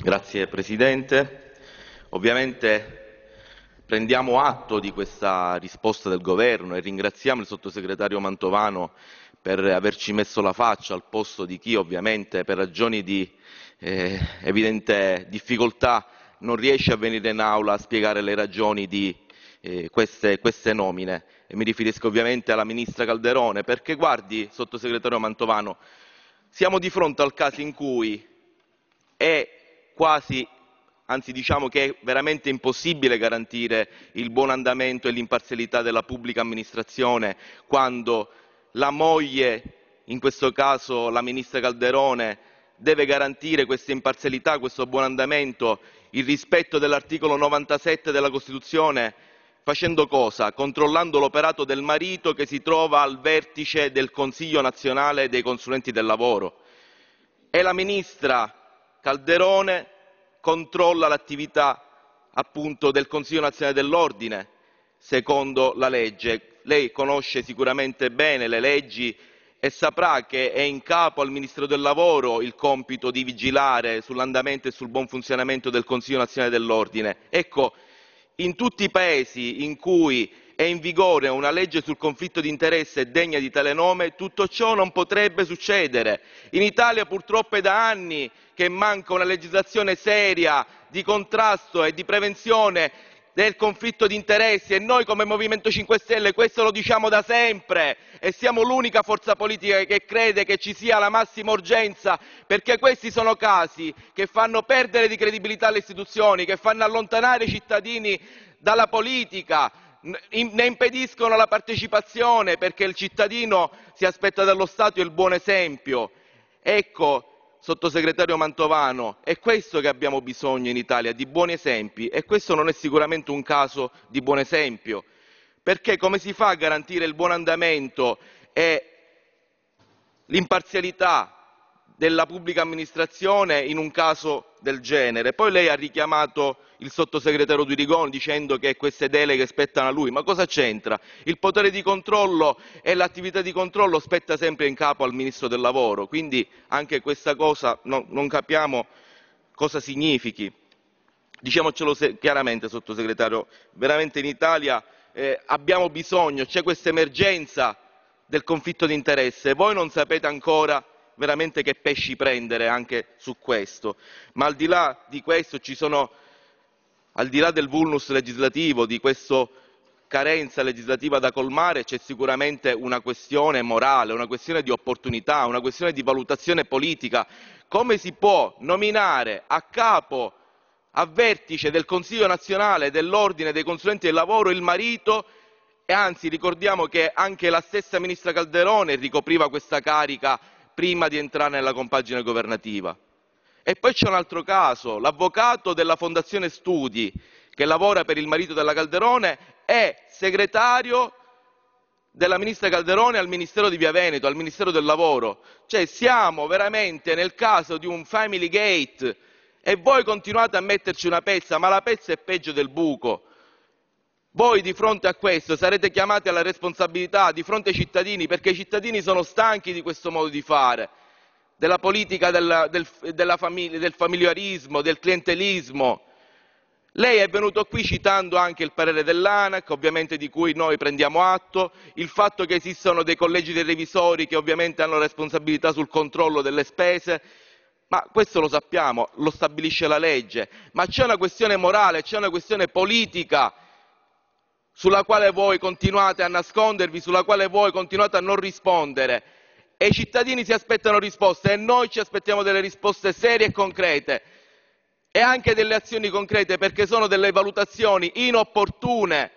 Grazie Presidente. Ovviamente prendiamo atto di questa risposta del Governo e ringraziamo il sottosegretario Mantovano per averci messo la faccia al posto di chi ovviamente per ragioni di eh, evidente difficoltà non riesce a venire in aula a spiegare le ragioni di eh, queste, queste, nomine. E mi riferisco ovviamente alla Ministra Calderone, perché guardi, sottosegretario Mantovano, siamo di fronte al caso in cui è quasi anzi diciamo che è veramente impossibile garantire il buon andamento e l'imparzialità della pubblica amministrazione quando la moglie, in questo caso la ministra Calderone, deve garantire questa imparzialità, questo buon andamento, il rispetto dell'articolo 97 della Costituzione, facendo cosa? Controllando l'operato del marito che si trova al vertice del Consiglio nazionale dei consulenti del lavoro. E la ministra Calderone controlla l'attività appunto del Consiglio nazionale dell'ordine secondo la legge. Lei conosce sicuramente bene le leggi e saprà che è in capo al Ministero del Lavoro il compito di vigilare sull'andamento e sul buon funzionamento del Consiglio nazionale dell'ordine. Ecco, in tutti i paesi in cui è in vigore una legge sul conflitto di interesse degna di tale nome, tutto ciò non potrebbe succedere. In Italia purtroppo è da anni che manca una legislazione seria di contrasto e di prevenzione del conflitto di interessi e noi come Movimento 5 Stelle questo lo diciamo da sempre e siamo l'unica forza politica che crede che ci sia la massima urgenza perché questi sono casi che fanno perdere di credibilità alle istituzioni, che fanno allontanare i cittadini dalla politica, ne impediscono la partecipazione perché il cittadino si aspetta dallo Stato il buon esempio. Ecco, sottosegretario Mantovano, è questo che abbiamo bisogno in Italia, di buoni esempi e questo non è sicuramente un caso di buon esempio, perché come si fa a garantire il buon andamento e l'imparzialità della pubblica amministrazione in un caso del genere. Poi lei ha richiamato il sottosegretario Durigon dicendo che queste deleghe spettano a lui, ma cosa c'entra? Il potere di controllo e l'attività di controllo spetta sempre in capo al Ministro del Lavoro, quindi anche questa cosa no, non capiamo cosa significhi. Diciamocelo chiaramente, sottosegretario, veramente in Italia eh, abbiamo bisogno, c'è questa emergenza del conflitto di interesse, voi non sapete ancora veramente che pesci prendere anche su questo. Ma al di là di questo ci sono, al di là del vulnus legislativo, di questa carenza legislativa da colmare, c'è sicuramente una questione morale, una questione di opportunità, una questione di valutazione politica. Come si può nominare a capo a vertice del Consiglio nazionale dell'Ordine dei consulenti del lavoro il marito e anzi ricordiamo che anche la stessa ministra Calderone ricopriva questa carica prima di entrare nella compagine governativa. E poi c'è un altro caso, l'avvocato della Fondazione Studi, che lavora per il marito della Calderone, è segretario della ministra Calderone al Ministero di Via Veneto, al Ministero del Lavoro. Cioè siamo veramente nel caso di un family gate e voi continuate a metterci una pezza, ma la pezza è peggio del buco. Voi di fronte a questo sarete chiamati alla responsabilità di fronte ai cittadini perché i cittadini sono stanchi di questo modo di fare, della politica della, del, della famiglia, del familiarismo, del clientelismo. Lei è venuto qui citando anche il parere dell'ANAC, ovviamente di cui noi prendiamo atto, il fatto che esistono dei collegi dei revisori che ovviamente hanno responsabilità sul controllo delle spese, ma questo lo sappiamo, lo stabilisce la legge, ma c'è una questione morale, c'è una questione politica sulla quale voi continuate a nascondervi, sulla quale voi continuate a non rispondere. E i cittadini si aspettano risposte e noi ci aspettiamo delle risposte serie e concrete e anche delle azioni concrete perché sono delle valutazioni inopportune.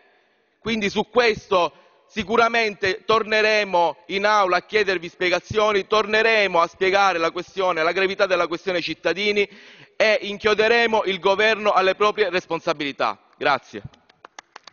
Quindi su questo sicuramente torneremo in aula a chiedervi spiegazioni, torneremo a spiegare la, questione, la gravità della questione ai cittadini e inchioderemo il governo alle proprie responsabilità. Grazie.